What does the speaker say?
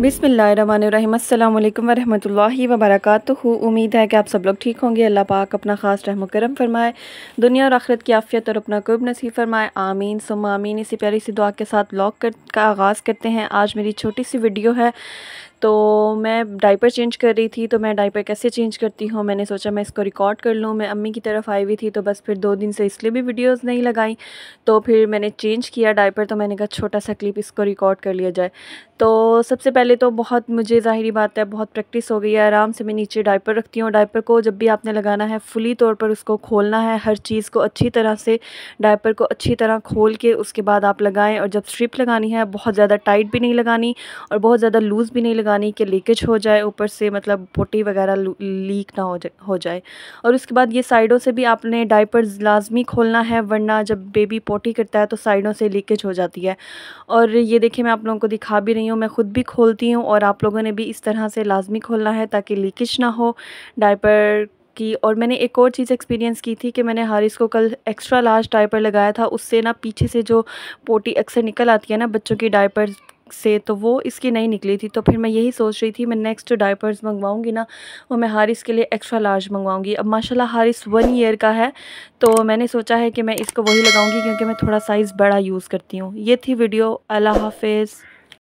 बिसमीम अल्लाम वरहमतुल्लाहि उम्मीद है कि आप सब लोग ठीक होंगे अल्लाह पाक अपना ख़ास रहम करम फरमाए दुनिया और आखरत की आफ़ियत और अपना कुर्ब नसीब फरमाए आमीन सुम आमीन इसी प्यारी सी दुआ के साथ ब्लॉग कर, का आगाज़ करते हैं आज मेरी छोटी सी वीडियो है तो मैं डाइपर चेंज कर रही थी तो मैं डाइपर कैसे चेंज करती हूँ मैंने सोचा मैं इसको रिकॉर्ड कर लूँ मैं अम्मी की तरफ आई हुई थी तो बस फिर दो दिन से इसलिए भी वीडियोस नहीं लगाई तो फिर मैंने चेंज किया डाइपर तो मैंने कहा छोटा सा क्लिप इसको रिकॉर्ड कर लिया जाए तो सबसे पहले तो बहुत मुझे ज़ाहरी बात है बहुत प्रैक्टिस हो गई है आराम से मैं नीचे डाइपर रखती हूँ डाइपर को जब भी आपने लगाना है फुली तौर पर उसको खोलना है हर चीज़ को अच्छी तरह से डाइपर को अच्छी तरह खोल के उसके बाद आप लगाएँ और जब स्ट्रिप लगानी है बहुत ज़्यादा टाइट भी नहीं लगानी और बहुत ज़्यादा लूज़ भी नहीं लगानी कि लीकेज हो जाए ऊपर से मतलब पोटी वगैरह लीक ना हो जाए हो जाए और उसके बाद ये साइडों से भी आपने डाइपर्स लाजमी खोलना है वरना जब बेबी पोटी करता है तो साइडों से लीकेज हो जाती है और ये देखिए मैं आप लोगों को दिखा भी रही हूँ मैं ख़ुद भी खोलती हूँ और आप लोगों ने भी इस तरह से लाजमी खोलना है ताकि लीकेज ना हो डाइपर की और मैंने एक और चीज़ एक्सपीरियंस की थी कि मैंने हारिस को कल एक्स्ट्रा लार्ज डाइपर लगाया था उससे ना पीछे से जो पोटी अक्सर निकल आती है ना बच्चों की डाइपर से तो वो इसकी नहीं निकली थी तो फिर मैं यही सोच रही थी मैं नेक्स्ट डायपर्स मंगवाऊंगी ना वो मैं हारिस के लिए एक्स्ट्रा लार्ज मंगवाऊंगी अब माशाल्लाह हारिस वन ईयर का है तो मैंने सोचा है कि मैं इसको वही लगाऊंगी क्योंकि मैं थोड़ा साइज़ बड़ा यूज़ करती हूँ ये थी वीडियो अल्लाह हाफिज़